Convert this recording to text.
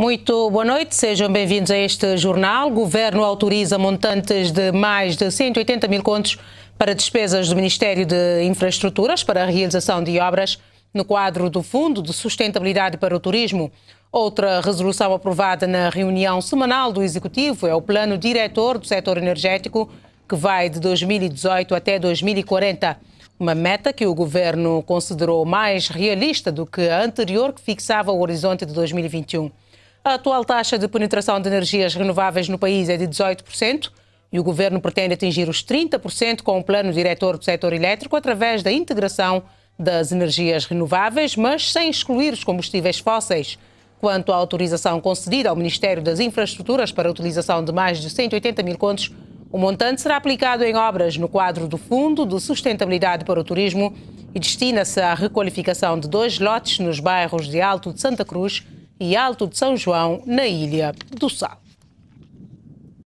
Muito boa noite, sejam bem-vindos a este jornal. O Governo autoriza montantes de mais de 180 mil contos para despesas do Ministério de Infraestruturas para a realização de obras no quadro do Fundo de Sustentabilidade para o Turismo. Outra resolução aprovada na reunião semanal do Executivo é o Plano Diretor do Setor Energético, que vai de 2018 até 2040. Uma meta que o governo considerou mais realista do que a anterior, que fixava o horizonte de 2021. A atual taxa de penetração de energias renováveis no país é de 18% e o governo pretende atingir os 30% com o plano diretor do setor elétrico através da integração das energias renováveis, mas sem excluir os combustíveis fósseis. Quanto à autorização concedida ao Ministério das Infraestruturas para a utilização de mais de 180 mil contos, o montante será aplicado em obras no quadro do Fundo de Sustentabilidade para o Turismo e destina-se à requalificação de dois lotes nos bairros de Alto de Santa Cruz e Alto de São João, na Ilha do Sal.